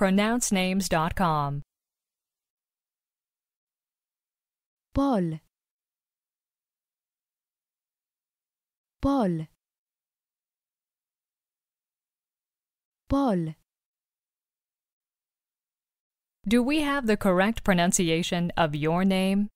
pronouncenames.com. Paul Paul Paul Do we have the correct pronunciation of your name?